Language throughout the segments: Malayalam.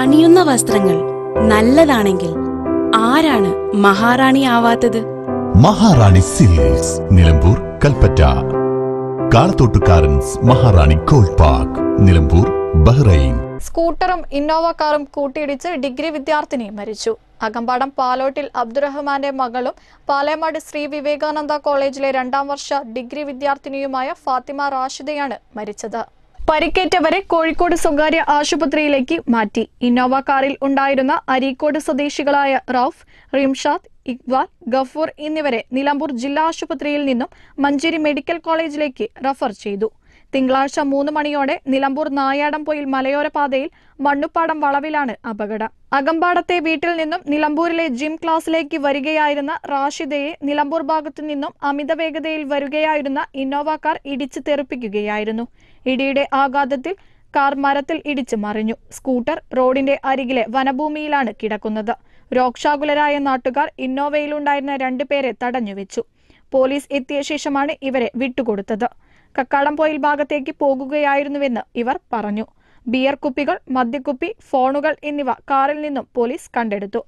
അണിയുന്ന വസ്ത്രങ്ങൾ നല്ലതാണെങ്കിൽ ആരാണ് മഹാറാണി ആവാത്തത് Maharani silks Nilambur Kalpetta Kalathottukarans Maharani gold park Nilambur Bahrain സ്കൂട്ടറും ഇന്നോവ കാറും കൂട്ടിയിടിച്ച് ഡിഗ്രി വിദ്യാർത്ഥിനി മരിച്ചു അകമ്പാടം പാലോട്ടിൽ അബ്ദുറഹ്മാന്റെ മകളും പാലേമാട് ശ്രീ വിവേകാനന്ദ കോളേജിലെ രണ്ടാം വർഷ ഡിഗ്രി വിദ്യാർത്ഥിനിയുമായ ഫാത്തിമ റാഷിദയാണ് മരിച്ചത് പരിക്കേറ്റവരെ കോഴിക്കോട് സ്വകാര്യ ആശുപത്രിയിലേക്ക് മാറ്റി ഇന്നോവ കാറിൽ ഉണ്ടായിരുന്ന അരീക്കോട് സ്വദേശികളായ റൌഫ് റിംഷാദ് ഇക്ബാൽ ഗഫൂർ എന്നിവരെ നിലമ്പൂർ ജില്ലാ ആശുപത്രിയിൽ നിന്നും മഞ്ചേരി മെഡിക്കൽ കോളേജിലേക്ക് റഫർ ചെയ്തു തിങ്കളാഴ്ച മൂന്ന് മണിയോടെ നിലമ്പൂർ നായാടംപൊയിൽ മലയോര പാതയിൽ മണ്ണുപ്പാടം വളവിലാണ് അപകടം അകമ്പാടത്തെ വീട്ടിൽ നിന്നും നിലമ്പൂരിലെ ജിം ക്ലാസ്സിലേക്ക് വരികയായിരുന്ന റാഷിദയെ നിലമ്പൂർ ഭാഗത്തു നിന്നും അമിത വേഗതയിൽ വരികയായിരുന്ന ഇന്നോവ കാർ ഇടിച്ചു തെറിപ്പിക്കുകയായിരുന്നു ഇടിയുടെ ആഘാതത്തിൽ കാർ മരത്തിൽ ഇടിച്ചു മറിഞ്ഞു സ്കൂട്ടർ റോഡിന്റെ അരികിലെ വനഭൂമിയിലാണ് കിടക്കുന്നത് രോക്ഷാകുലരായ നാട്ടുകാർ ഇന്നോവയിലുണ്ടായിരുന്ന രണ്ടുപേരെ തടഞ്ഞുവെച്ചു പോലീസ് എത്തിയ ശേഷമാണ് ഇവരെ വിട്ടുകൊടുത്തത് കക്കാടംപോയിൽ ഭാഗത്തേക്ക് പോകുകയായിരുന്നുവെന്ന് ഇവർ പറഞ്ഞു ബിയർ കുപ്പികൾ മദ്യക്കുപ്പി ഫോണുകൾ എന്നിവ കാറിൽ നിന്നും പോലീസ് കണ്ടെടുത്തു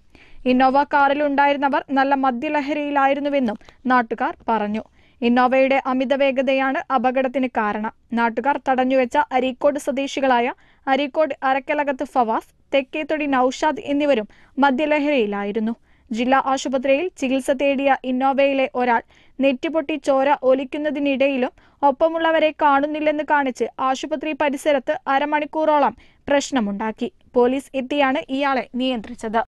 ഇന്നോവ കാറിലുണ്ടായിരുന്നവർ നല്ല മദ്യലഹരിയിലായിരുന്നുവെന്നും നാട്ടുകാർ പറഞ്ഞു ഇന്നോവയുടെ അമിത വേഗതയാണ് അപകടത്തിന് കാരണം നാട്ടുകാർ തടഞ്ഞുവെച്ച അരീക്കോട് സ്വദേശികളായ അരീക്കോട് അരക്കലകത്ത് ഫവാസ് തെക്കേത്തൊടി നൌഷാദ് എന്നിവരും മദ്യലഹരിയിലായിരുന്നു ജില്ലാ ആശുപത്രിയിൽ ചികിത്സ തേടിയ ഇന്നോവയിലെ ഒരാൾ നെറ്റിപൊട്ടി ചോര ഒലിക്കുന്നതിനിടയിലും ഒപ്പമുള്ളവരെ കാണുന്നില്ലെന്ന് കാണിച്ച് ആശുപത്രി പരിസരത്ത് അരമണിക്കൂറോളം പ്രശ്നമുണ്ടാക്കി പോലീസ് എത്തിയാണ് ഇയാളെ നിയന്ത്രിച്ചത്